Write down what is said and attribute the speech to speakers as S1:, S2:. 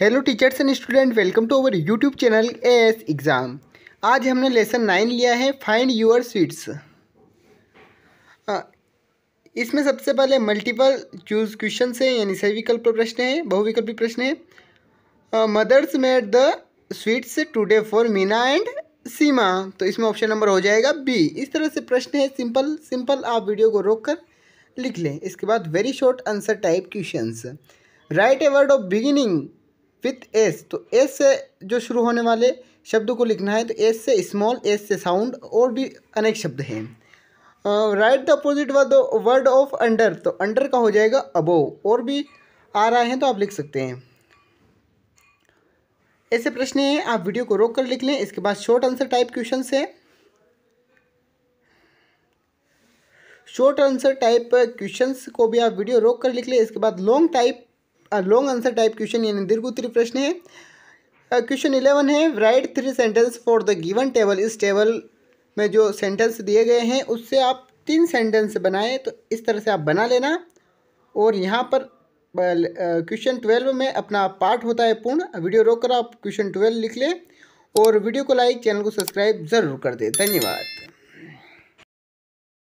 S1: hello teachers and student welcome to our YouTube channel A S exam आज हमने lesson nine लिया है find your sweets इसमें सबसे पहले मल्टीपल चूज क्वेश्चन है यानी सही विकल्प प्रश्न है बहुविकल्पी प्रश्न है mothers made the sweets today for Meena and Seema तो इसमें ऑप्शन नंबर हो जाएगा बी इस तरह से प्रश्न है सिंपल सिंपल आप वीडियो को रोक कर लिख लें इसके बाद very short answer type question write a word of beginning with S तो एस से जो शुरू होने वाले शब्द को लिखना है तो एस से स्मॉल एस से साउंड और भी अनेक शब्द हैं write the opposite word of under तो अंडर का हो जाएगा अबोव और भी आ रहा है तो आप लिख सकते हैं ऐसे प्रश्न हैं आप वीडियो को रोक कर लिख लें इसके बाद शॉर्ट आंसर टाइप क्वेश्चन है शॉर्ट आंसर टाइप क्वेश्चंस को भी आप वीडियो रोक कर लिख लें इसके बाद long type long answer type question यानी दीर्घ उत्तरी प्रश्न है क्वेश्चन इलेवन है write three sentence for the given table इस टेबल में जो सेंटेंस दिए गए हैं उससे आप तीन सेंटेंस बनाएं तो इस तरह से आप बना लेना और यहाँ पर क्वेश्चन ट्वेल्व में अपना पार्ट होता है पूर्ण वीडियो रोक कर आप क्वेश्चन ट्वेल्व लिख लें और वीडियो को लाइक चैनल को सब्सक्राइब ज़रूर कर दें धन्यवाद